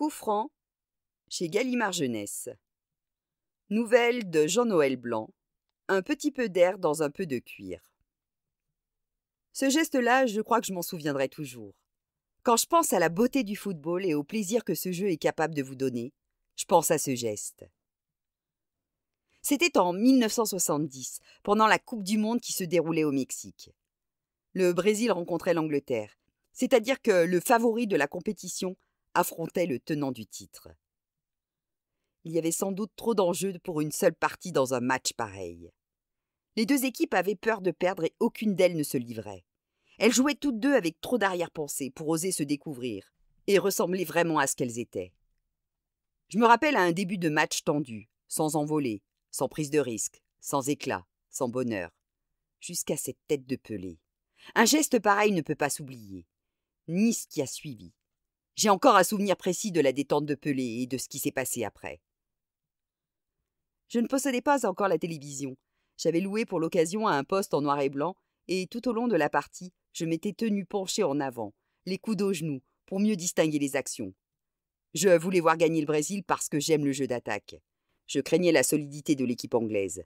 Coup franc chez Gallimard Jeunesse. Nouvelle de Jean-Noël Blanc. Un petit peu d'air dans un peu de cuir. Ce geste-là, je crois que je m'en souviendrai toujours. Quand je pense à la beauté du football et au plaisir que ce jeu est capable de vous donner, je pense à ce geste. C'était en 1970, pendant la Coupe du Monde qui se déroulait au Mexique. Le Brésil rencontrait l'Angleterre, c'est-à-dire que le favori de la compétition affrontait le tenant du titre. Il y avait sans doute trop d'enjeux pour une seule partie dans un match pareil. Les deux équipes avaient peur de perdre et aucune d'elles ne se livrait. Elles jouaient toutes deux avec trop d'arrière-pensée pour oser se découvrir et ressembler vraiment à ce qu'elles étaient. Je me rappelle à un début de match tendu, sans envolée, sans prise de risque, sans éclat, sans bonheur, jusqu'à cette tête de pelée. Un geste pareil ne peut pas s'oublier, ni ce qui a suivi, j'ai encore un souvenir précis de la détente de Pelé et de ce qui s'est passé après. Je ne possédais pas encore la télévision. J'avais loué pour l'occasion un poste en noir et blanc, et tout au long de la partie, je m'étais tenu penché en avant, les coudes aux genoux, pour mieux distinguer les actions. Je voulais voir gagner le Brésil parce que j'aime le jeu d'attaque. Je craignais la solidité de l'équipe anglaise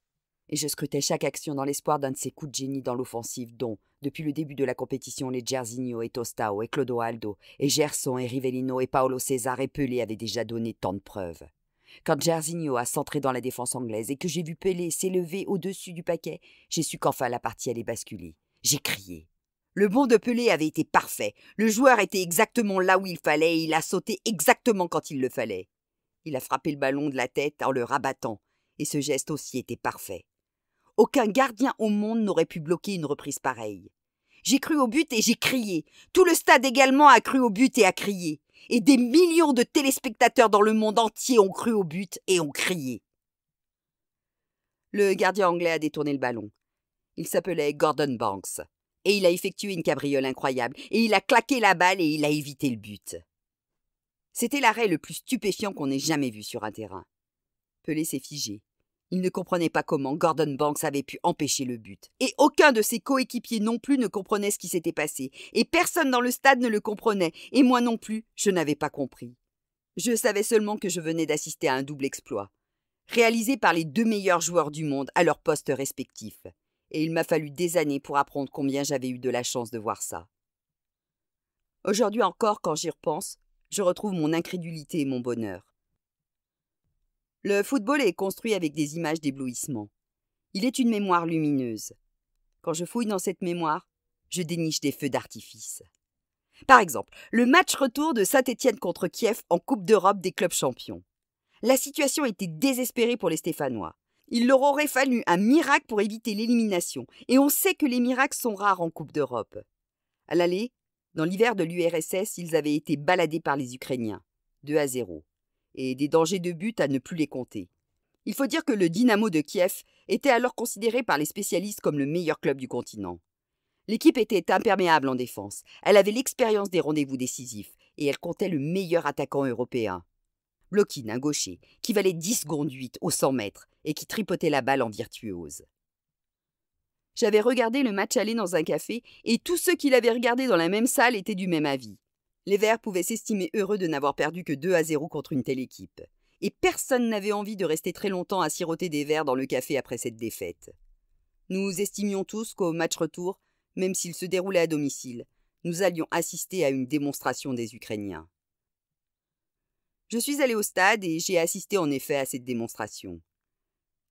et je scrutais chaque action dans l'espoir d'un de ces coups de génie dans l'offensive dont, depuis le début de la compétition, les Gersigno et Tostao et Clodo Aldo et Gerson et Rivellino et Paolo César et Pelé avaient déjà donné tant de preuves. Quand Gersigno a centré dans la défense anglaise et que j'ai vu Pelé s'élever au-dessus du paquet, j'ai su qu'enfin la partie allait basculer. J'ai crié. Le bond de Pelé avait été parfait. Le joueur était exactement là où il fallait et il a sauté exactement quand il le fallait. Il a frappé le ballon de la tête en le rabattant, et ce geste aussi était parfait. Aucun gardien au monde n'aurait pu bloquer une reprise pareille. J'ai cru au but et j'ai crié. Tout le stade également a cru au but et a crié. Et des millions de téléspectateurs dans le monde entier ont cru au but et ont crié. Le gardien anglais a détourné le ballon. Il s'appelait Gordon Banks. Et il a effectué une cabriole incroyable. Et il a claqué la balle et il a évité le but. C'était l'arrêt le plus stupéfiant qu'on ait jamais vu sur un terrain. Pelé s'est figé. Il ne comprenait pas comment Gordon Banks avait pu empêcher le but. Et aucun de ses coéquipiers non plus ne comprenait ce qui s'était passé. Et personne dans le stade ne le comprenait. Et moi non plus, je n'avais pas compris. Je savais seulement que je venais d'assister à un double exploit, réalisé par les deux meilleurs joueurs du monde à leurs postes respectifs. Et il m'a fallu des années pour apprendre combien j'avais eu de la chance de voir ça. Aujourd'hui encore, quand j'y repense, je retrouve mon incrédulité et mon bonheur. Le football est construit avec des images d'éblouissement. Il est une mémoire lumineuse. Quand je fouille dans cette mémoire, je déniche des feux d'artifice. Par exemple, le match retour de Saint-Étienne contre Kiev en Coupe d'Europe des clubs champions. La situation était désespérée pour les Stéphanois. Il leur aurait fallu un miracle pour éviter l'élimination, et on sait que les miracles sont rares en Coupe d'Europe. À l'aller, dans l'hiver de l'URSS, ils avaient été baladés par les Ukrainiens, 2 à 0 et des dangers de but à ne plus les compter. Il faut dire que le Dynamo de Kiev était alors considéré par les spécialistes comme le meilleur club du continent. L'équipe était imperméable en défense, elle avait l'expérience des rendez-vous décisifs, et elle comptait le meilleur attaquant européen. Blokin, un gaucher, qui valait 10 secondes 8 aux 100 mètres, et qui tripotait la balle en virtuose. J'avais regardé le match aller dans un café, et tous ceux qui l'avaient regardé dans la même salle étaient du même avis. Les Verts pouvaient s'estimer heureux de n'avoir perdu que 2 à 0 contre une telle équipe. Et personne n'avait envie de rester très longtemps à siroter des verres dans le café après cette défaite. Nous estimions tous qu'au match retour, même s'il se déroulait à domicile, nous allions assister à une démonstration des Ukrainiens. Je suis allé au stade et j'ai assisté en effet à cette démonstration.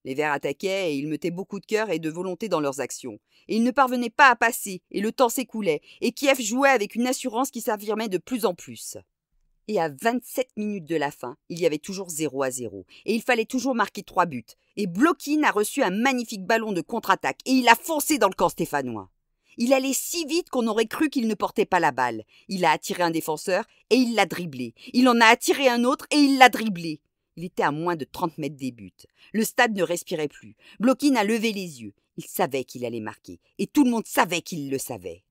Les Verts attaquaient et ils mettaient beaucoup de cœur et de volonté dans leurs actions. Et ils ne parvenaient pas à passer, et le temps s'écoulait, et Kiev jouait avec une assurance qui s'affirmait de plus en plus. Et à 27 minutes de la fin, il y avait toujours 0 à 0, et il fallait toujours marquer trois buts. Et Blokin a reçu un magnifique ballon de contre-attaque, et il a foncé dans le camp stéphanois. Il allait si vite qu'on aurait cru qu'il ne portait pas la balle. Il a attiré un défenseur, et il l'a dribblé. Il en a attiré un autre, et il l'a dribblé. Il était à moins de 30 mètres des buts. Le stade ne respirait plus. Bloquin a levé les yeux. Il savait qu'il allait marquer. Et tout le monde savait qu'il le savait.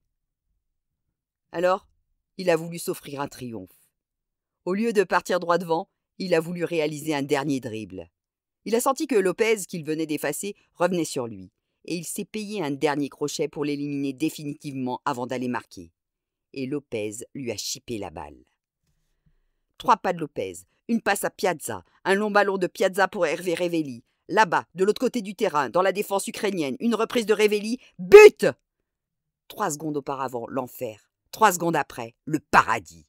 Alors, il a voulu s'offrir un triomphe. Au lieu de partir droit devant, il a voulu réaliser un dernier dribble. Il a senti que Lopez, qu'il venait d'effacer, revenait sur lui, et il s'est payé un dernier crochet pour l'éliminer définitivement avant d'aller marquer. Et Lopez lui a chipé la balle. Trois pas de Lopez, une passe à Piazza, un long ballon de Piazza pour Hervé Réveli. Là-bas, de l'autre côté du terrain, dans la défense ukrainienne, une reprise de Revelli, But Trois secondes auparavant, l'enfer. Trois secondes après, le paradis.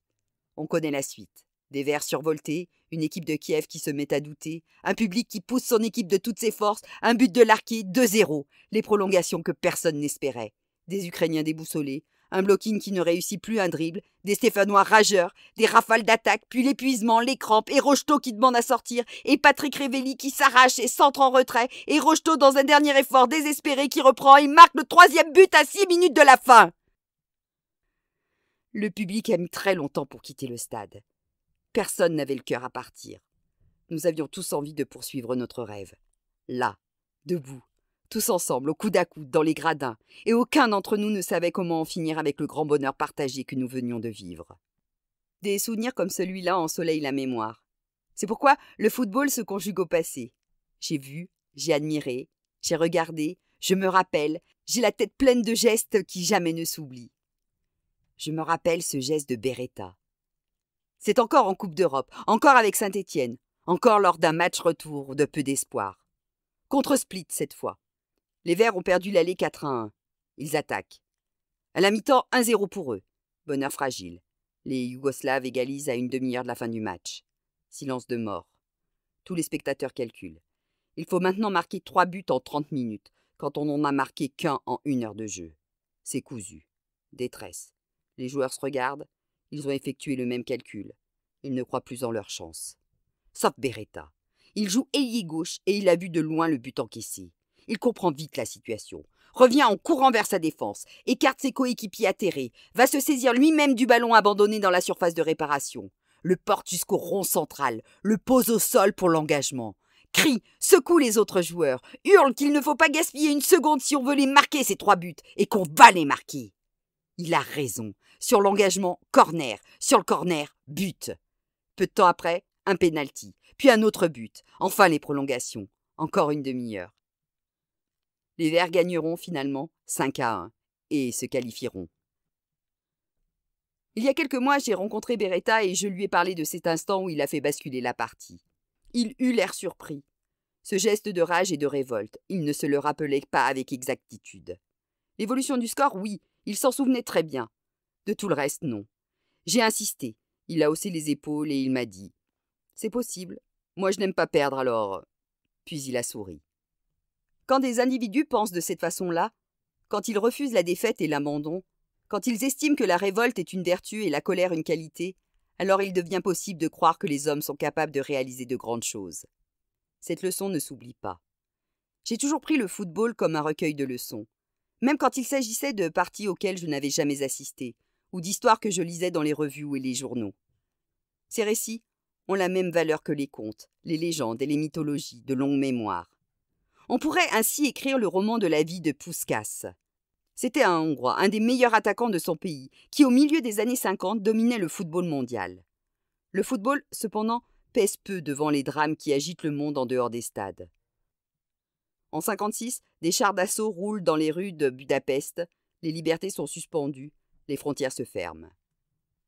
On connaît la suite. Des vers survoltés, une équipe de Kiev qui se met à douter, un public qui pousse son équipe de toutes ses forces, un but de l'arqué 2-0, les prolongations que personne n'espérait. Des Ukrainiens déboussolés, un blocking qui ne réussit plus un dribble, des Stéphanois rageurs, des rafales d'attaque, puis l'épuisement, les crampes, et Rocheteau qui demande à sortir, et Patrick Révelli qui s'arrache et s'entre en retrait, et Rocheteau dans un dernier effort désespéré qui reprend et marque le troisième but à six minutes de la fin. Le public a mis très longtemps pour quitter le stade. Personne n'avait le cœur à partir. Nous avions tous envie de poursuivre notre rêve. Là, debout, tous ensemble, au coup à coude, dans les gradins, et aucun d'entre nous ne savait comment en finir avec le grand bonheur partagé que nous venions de vivre. Des souvenirs comme celui-là ensoleillent la mémoire. C'est pourquoi le football se conjugue au passé. J'ai vu, j'ai admiré, j'ai regardé, je me rappelle, j'ai la tête pleine de gestes qui jamais ne s'oublient. Je me rappelle ce geste de Beretta. C'est encore en Coupe d'Europe, encore avec Saint-Étienne, encore lors d'un match retour de peu d'espoir. Contre Split cette fois. Les Verts ont perdu l'allée 4 à 1. Ils attaquent. À la mi-temps, 1-0 pour eux. Bonheur fragile. Les Yougoslaves égalisent à une demi-heure de la fin du match. Silence de mort. Tous les spectateurs calculent. Il faut maintenant marquer trois buts en 30 minutes, quand on n'en a marqué qu'un en une heure de jeu. C'est cousu. Détresse. Les joueurs se regardent. Ils ont effectué le même calcul. Ils ne croient plus en leur chance. Sauf Beretta. Il joue ailier gauche et il a vu de loin le but encaissé. Il comprend vite la situation, revient en courant vers sa défense, écarte ses coéquipiers atterrés, va se saisir lui-même du ballon abandonné dans la surface de réparation, le porte jusqu'au rond central, le pose au sol pour l'engagement crie, secoue les autres joueurs, hurle qu'il ne faut pas gaspiller une seconde si on veut les marquer ces trois buts et qu'on va les marquer. Il a raison. Sur l'engagement, corner. Sur le corner, but. Peu de temps après, un pénalty, puis un autre but. Enfin les prolongations. Encore une demi-heure les Verts gagneront finalement 5 à 1 et se qualifieront. Il y a quelques mois, j'ai rencontré Beretta et je lui ai parlé de cet instant où il a fait basculer la partie. Il eut l'air surpris. Ce geste de rage et de révolte, il ne se le rappelait pas avec exactitude. L'évolution du score, oui, il s'en souvenait très bien. De tout le reste, non. J'ai insisté. Il a haussé les épaules et il m'a dit C'est possible. Moi, je n'aime pas perdre, alors. Puis il a souri. Quand des individus pensent de cette façon-là, quand ils refusent la défaite et l'abandon, quand ils estiment que la révolte est une vertu et la colère une qualité, alors il devient possible de croire que les hommes sont capables de réaliser de grandes choses. Cette leçon ne s'oublie pas. J'ai toujours pris le football comme un recueil de leçons, même quand il s'agissait de parties auxquelles je n'avais jamais assisté, ou d'histoires que je lisais dans les revues et les journaux. Ces récits ont la même valeur que les contes, les légendes et les mythologies de longue mémoire. On pourrait ainsi écrire le roman de la vie de Puskas. C'était un Hongrois, un des meilleurs attaquants de son pays, qui au milieu des années 50 dominait le football mondial. Le football, cependant, pèse peu devant les drames qui agitent le monde en dehors des stades. En 56, des chars d'assaut roulent dans les rues de Budapest, les libertés sont suspendues, les frontières se ferment.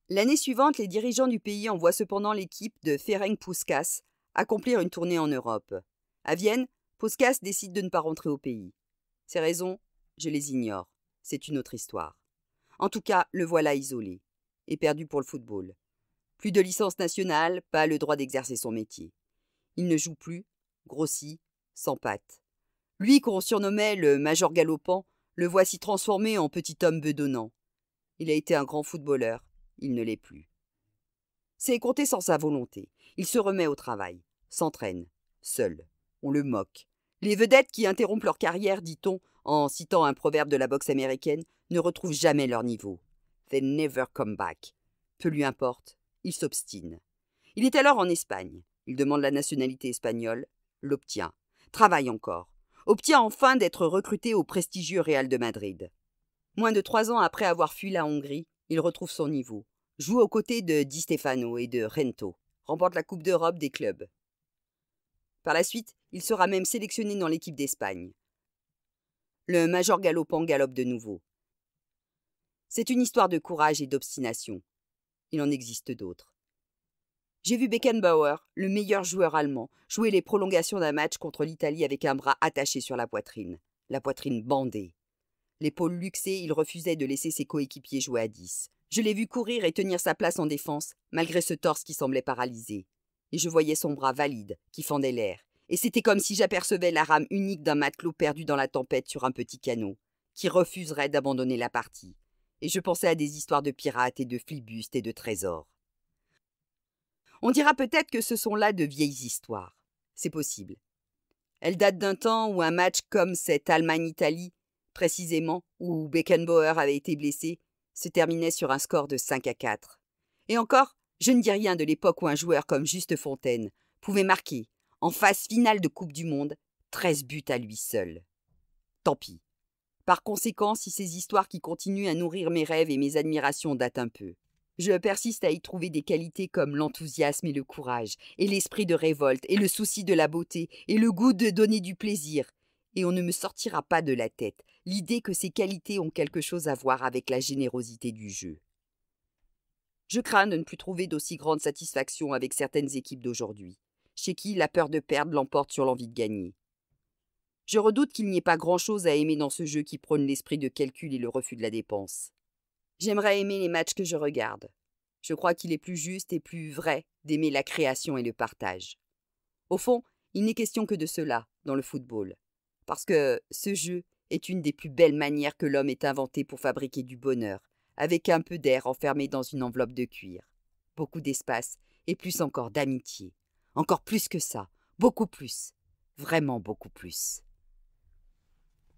L'année suivante, les dirigeants du pays envoient cependant l'équipe de Ferenc Puskas accomplir une tournée en Europe. À Vienne, Poscas décide de ne pas rentrer au pays. Ses raisons, je les ignore. C'est une autre histoire. En tout cas, le voilà isolé et perdu pour le football. Plus de licence nationale, pas le droit d'exercer son métier. Il ne joue plus, grossit, sans pattes. Lui qu'on surnommait le major galopant, le voici transformé en petit homme bedonnant. Il a été un grand footballeur, il ne l'est plus. C'est compté sans sa volonté. Il se remet au travail, s'entraîne, seul on le moque. Les vedettes qui interrompent leur carrière, dit-on, en citant un proverbe de la boxe américaine, ne retrouvent jamais leur niveau. They never come back. Peu lui importe, il s'obstine. Il est alors en Espagne. Il demande la nationalité espagnole, l'obtient. Travaille encore. Obtient enfin d'être recruté au prestigieux Real de Madrid. Moins de trois ans après avoir fui la Hongrie, il retrouve son niveau. Joue aux côtés de Di Stefano et de Rento. Remporte la Coupe d'Europe des clubs. Par la suite, il sera même sélectionné dans l'équipe d'Espagne. Le major galopant galope de nouveau. C'est une histoire de courage et d'obstination. Il en existe d'autres. J'ai vu Beckenbauer, le meilleur joueur allemand, jouer les prolongations d'un match contre l'Italie avec un bras attaché sur la poitrine, la poitrine bandée. L'épaule luxée, il refusait de laisser ses coéquipiers jouer à 10. Je l'ai vu courir et tenir sa place en défense, malgré ce torse qui semblait paralysé. Et je voyais son bras valide, qui fendait l'air et c'était comme si j'apercevais la rame unique d'un matelot perdu dans la tempête sur un petit canot, qui refuserait d'abandonner la partie, et je pensais à des histoires de pirates et de flibustes et de trésors. On dira peut-être que ce sont là de vieilles histoires. C'est possible. Elles datent d'un temps où un match comme cette Allemagne-Italie, précisément, où Beckenbauer avait été blessé, se terminait sur un score de 5 à 4. Et encore, je ne dis rien de l'époque où un joueur comme Juste Fontaine pouvait marquer en phase finale de Coupe du Monde, 13 buts à lui seul. Tant pis. Par conséquent, si ces histoires qui continuent à nourrir mes rêves et mes admirations datent un peu, je persiste à y trouver des qualités comme l'enthousiasme et le courage, et l'esprit de révolte, et le souci de la beauté, et le goût de donner du plaisir. Et on ne me sortira pas de la tête l'idée que ces qualités ont quelque chose à voir avec la générosité du jeu. Je crains de ne plus trouver d'aussi grande satisfaction avec certaines équipes d'aujourd'hui chez qui la peur de perdre l'emporte sur l'envie de gagner. Je redoute qu'il n'y ait pas grand-chose à aimer dans ce jeu qui prône l'esprit de calcul et le refus de la dépense. J'aimerais aimer les matchs que je regarde. Je crois qu'il est plus juste et plus vrai d'aimer la création et le partage. Au fond, il n'est question que de cela dans le football. Parce que ce jeu est une des plus belles manières que l'homme ait inventées pour fabriquer du bonheur, avec un peu d'air enfermé dans une enveloppe de cuir, beaucoup d'espace et plus encore d'amitié. Encore plus que ça. Beaucoup plus. Vraiment beaucoup plus.